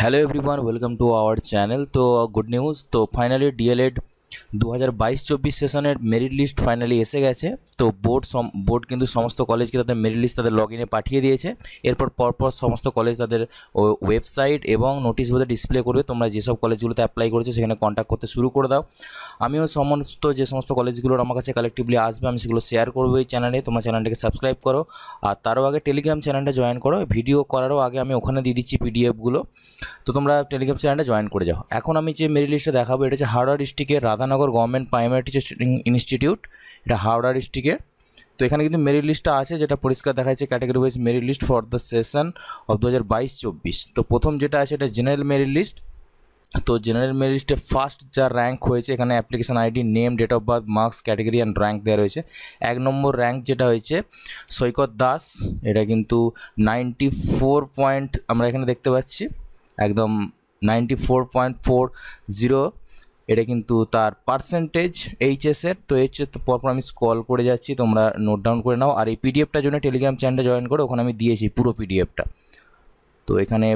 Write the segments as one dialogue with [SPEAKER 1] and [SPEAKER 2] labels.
[SPEAKER 1] hello everyone welcome to our channel तो good uh, news तो finally DElEd দু হাজার বাইশ চব্বিশ সেশনের মেরিট লিস্ট ফাইনালি এসে গেছে তো বোর্ড বোর্ড কিন্তু সমস্ত কলেজকে তাদের মেরিট লিস্ট তাদের লগ পাঠিয়ে দিয়েছে এরপর পরপর সমস্ত কলেজ তাদের ওয়েবসাইট এবং নোটিশ বোর্ডে ডিসপ্লে করবে তোমরা যেসব কলেজগুলোতে অ্যাপ্লাই করেছো সেখানে কন্ট্যাক্ট করতে শুরু করে দাও আমিও সমস্ত যে সমস্ত কলেজগুলোর আমার কাছে কালেকটিভলি আসবে আমি সেগুলো শেয়ার করবো এই চ্যানেলে তোমার চ্যানেলটাকে সাবস্ক্রাইব করো আর তারও আগে টেলিগ্রাম চ্যানেলটা জয়েন করো ভিডিও করারও আগে আমি ওখানে দিয়ে দিচ্ছি পিডিএফগুলো তো তোমরা টেলিগ্রাম চ্যানেলটা জয়েন করে যাও এখন আমি যে মেরিট লিস্টটা দেখাবো এটা হচ্ছে হাওড়া ডিস্ট্রিক্টের Radha Radhanagar government primary teacher institute এটা হাওড়া ডিস্ট্রিক্টে তো এখানে কিন্তু মেরিট লিস্টটা আছে যেটা পরিষ্কার দেখাচ্ছে category wise merit list for the session of দু হাজার তো প্রথম যেটা আছে এটা জেনারেল মেরিট লিস্ট তো জেনারেল মেরিট লিস্টে ফার্স্ট যা র্যাঙ্ক হয়েছে এখানে application ID name date of birth marks category and rank দেওয়া রয়েছে এক নম্বর র্যাঙ্ক যেটা হয়েছে সৈকত দাস এটা কিন্তু নাইনটি ফোর পয়েন্ট আমরা এখানে দেখতে পাচ্ছি একদম ninety four point four zero এটা কিন্তু তার পার্সেন্টেজ এইচএসের তো এইচএস পরপর আমি স্কল করে যাচ্ছি তোমরা নোট ডাউন করে নাও আর এই পিডিএফটার জন্য টেলিগ্রাম চ্যানেলটা জয়েন করো ওখানে আমি দিয়েছি পুরো পিডিএফটা তো এখানে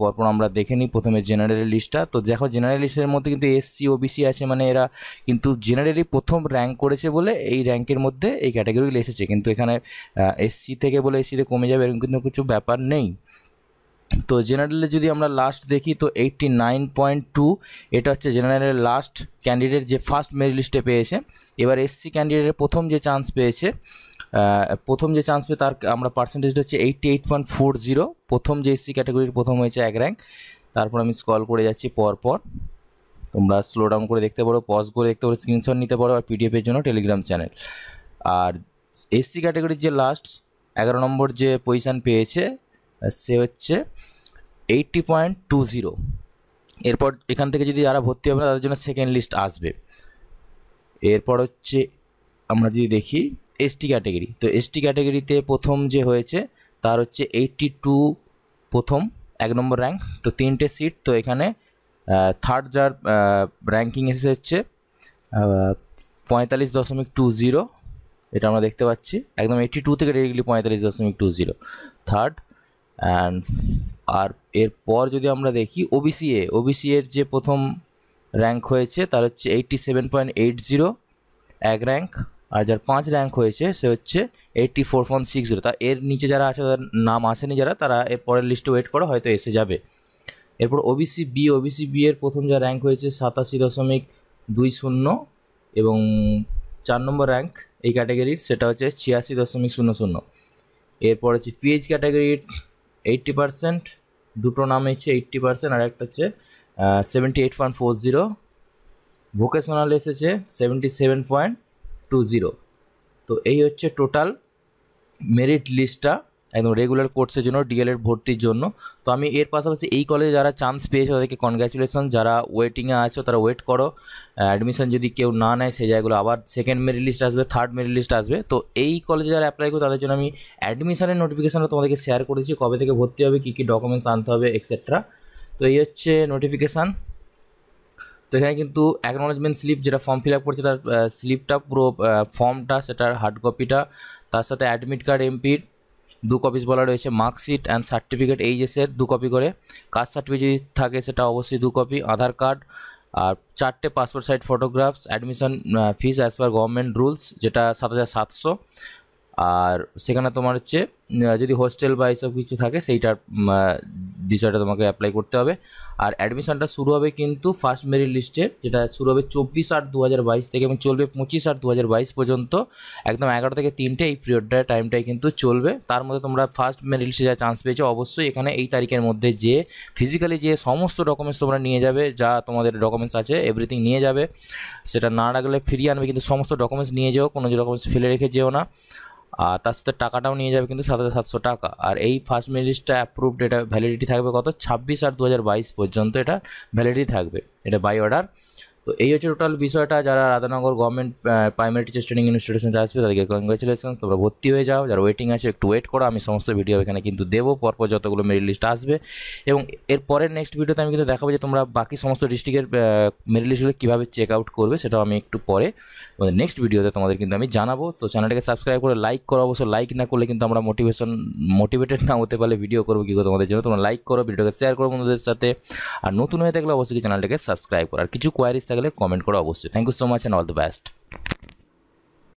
[SPEAKER 1] পরপর আমরা দেখে নিই প্রথমে জেনারেল লিস্টটা তো দেখো জেনারেল লিস্টের মধ্যে কিন্তু এসসি ওবিসি আছে মানে এরা কিন্তু জেনারেলি প্রথম র্যাঙ্ক করেছে বলে এই র্যাঙ্কের মধ্যে এই ক্যাটাগরিগুলো এসেছে কিন্তু এখানে এসসি থেকে বলে এসসিতে কমে যাবে এরকম কিন্তু কিছু ব্যাপার নেই তো জেনারেলে যদি আমরা লাস্ট দেখি তো এইটটি নাইন পয়েন্ট টু এটা হচ্ছে জেনারেলের লাস্ট ক্যান্ডিডেট যে ফার্স্ট মেরিট লিস্টে পেয়েছে এবার এসসি ক্যান্ডিডেটের প্রথম যে চান্স পেয়েছে প্রথম যে চান্স পেয়ে তার আমরা পার্সেন্টেজটা হচ্ছে eighty eight point four zero প্রথম যে এসসি ক্যাটাগরির প্রথম হয়েছে এক র্যাঙ্ক তারপর আমি স্কল করে যাচ্ছি পরপর তোমরা স্লো ডাউন করে দেখতে পারো পজ করে দেখতে পারো স্ক্রিনশট নিতে পারো আর পিডিএফের জন্য টেলিগ্রাম চ্যানেল আর এসসি ক্যাটাগরির যে লাস্ট এগারো নম্বর যে পজিশান পেয়েছে সে হচ্ছে এইটটি পয়েন্ট টু জিরো এরপর এখান থেকে যদি যারা ভর্তি হবে তাদের জন্য সেকেন্ড লিস্ট আসবে এরপর হচ্ছে আমরা যদি দেখি এসটি ক্যাটাগরি তো এসটি ক্যাটাগরিতে প্রথম যে হয়েছে তার হচ্ছে এইটটি টু প্রথম এক নম্বর র্যাঙ্ক তো তিনটে সিট তো এখানে থার্ড যার র্যাঙ্কিং এসে হচ্ছে পঁয়তাল্লিশ দশমিক টু জিরো এটা আমরা দেখতে পাচ্ছি একদম এইটটি টু থেকে ডিগ্রি পঁয়তাল্লিশ দশমিক টু জিরো থার্ড অ্যান্ড আর এরপর যদি আমরা দেখি ওবিসি এ ওবিসি এর যে প্রথম র্যাঙ্ক হয়েছে তার হচ্ছে eighty seven point eight zero এক র্যাঙ্ক আর যার পাঁচ র্যাঙ্ক হয়েছে সে হচ্ছে eighty four point six zero তা এর নিচে যারা আছে তাদের নাম আসেনি যারা তারা এর পরের লিস্টে ওয়েট করো হয়তো এসে যাবে এরপর ওবিসি বি ওবিসি বি এর প্রথম যা র্যাঙ্ক হয়েছে সাতাশি দশমিক দুই শূন্য এবং চার নম্বর র্যাঙ্ক এই ক্যাটাগরির সেটা হচ্ছে ছিয়াশি দশমিক শূন্য শূন্য এরপর হচ্ছে পিএইচ ক্যাটাগরির এইটটি পারসেন্ট দুটো নাম হচ্ছে এইটটি পারসেন্ট আর একটা হচ্ছে seventy eight point four zero vocational এসেছে seventy seven point two zero তো এই হচ্ছে টোটাল মেরিট লিস্টটা আইন রেগুলার কোর্সের জন্য ডিএল এর ভর্তির জন্য তো আমি এর আশেপাশে এই কলেজে যারা চান্স পেয়েছে তাদেরকে কনগ্রাচুলেশন যারা ওয়েটিং এ আছে তারা ওয়েট করো অ্যাডমিশন যদি কেউ না না হয় সেই জায়গাগুলো আবার সেকেন্ড মে রিলিজ আসবে থার্ড মে রিলিজ আসবে তো এই কলেজে আর अप्लाई করো তার জন্য আমি অ্যাডমিশনের নোটিফিকেশনটা তোমাদেরকে শেয়ার করে দিয়েছি কবে থেকে ভর্তি হবে কি কি ডকুমেন্টস আনতে হবে ইত্যাদি তো এই হচ্ছে নোটিফিকেশন দেখেন কিন্তু অ্যাকনলেজমেন্ট স্লিপ যেটা ফর্ম ফিলআপ করতে তার স্লিপটা পুরো ফর্মটা সেটার হার্ড কপিটা তার সাথে অ্যাডমিট কার্ড এমপি দু কপিস বলা রয়েছে মার্কশিট অ্যান্ড সার্টিফিকেট এইচএসের দু কপি করে কাস্ট সার্টিফিকেট যদি থাকে সেটা অবশ্যই দু কপি আধার কার্ড আর চারটে passport size photographs admission fees as per government rules যেটা সাত হাজার সাতশো আর সেখানে তোমার হচ্ছে যদি হোস্টেল বা এইসব কিছু থাকে সেইটার বিষয়টা তোমাকে অ্যাপ্লাই করতে হবে আর অ্যাডমিশনটা শুরু হবে কিন্তু ফার্স্ট মেরিট লিস্টে যেটা শুরু হবে চব্বিশ আট দু থেকে এবং চলবে পঁচিশ আট দু পর্যন্ত একদম এগারো থেকে তিনটে এই পিরিয়ডটা টাইমটাই কিন্তু চলবে তার মধ্যে তোমরা ফার্স্ট মেরিট লিস্টে যা চান্স পেয়েছো অবশ্যই এখানে এই তারিখের মধ্যে যে ফিজিক্যালি যে সমস্ত ডকুমেন্টস তোমরা নিয়ে যাবে যা তোমাদের ডকুমেন্টস আছে এভরিথিং নিয়ে যাবে সেটা না রাখলে ফিরিয়ে আনবে কিন্তু সমস্ত ডকুমেন্টস নিয়ে যেও কোনো ডকুমেন্টস ফেলে রেখে যেও না আর তার সাথে টাকাটাও নিয়ে যাবে কিন্তু সাত হাজার সাতশো টাকা আর এই ফার্স্ট মেরিট লিস্টটা অ্যাপ্রুভড এটা ভ্যালিডিটি থাকবে কত ছাব্বিশ আর দু পর্যন্ত এটা ভ্যালিডিটি থাকবে এটা বাই অর্ডার তো এই হচ্ছে টোটাল বিষয়টা যারা Radhanagar government primary teacher training ইনস্টিটিউশনে আসবে তাদেরকে কংগ্রেচুলেশন তোমরা ভর্তি হয়ে যাও যারা ওয়েটিং আছে একটু ওয়েট করো আমি সমস্ত ভিডিও এখানে কিন্তু দেবো পরপর যতগুলো মেরিট লিস্ট আসবে এবং এরপরের নেক্সট ভিডিওতে আমি কিন্তু দেখাবো যে তোমরা বাকি সমস্ত ডিস্ট্রিক্টের মেরিট লিস্টগুলো কীভাবে চেক আউট করবে সেটাও আমি একটু পরে তোমাদের নেক্সট ভিডিওতে তোমাদের কিন্তু আমি জানাবো তো চ্যানেলটাকে সাবস্ক্রাইব করে লাইক করো অবশ্য লাইক না করলে কিন্তু আমরা মোটিভেশন মোটিভেটেড না হতে পারলে ভিডিও করবো কী করে তোমাদের জন্য তোমরা লাইক করো ভিডিওকে শেয়ার করো বন্ধুদের সাথে আর নতুন হয়ে থাকলে অবশ্যই চ্যানেলটাকে সাবস্ক্রাইব করো আর কিছু কোয়ারিজ থাকলে কমেন্ট করে অবশ্যই thank you so much and all the best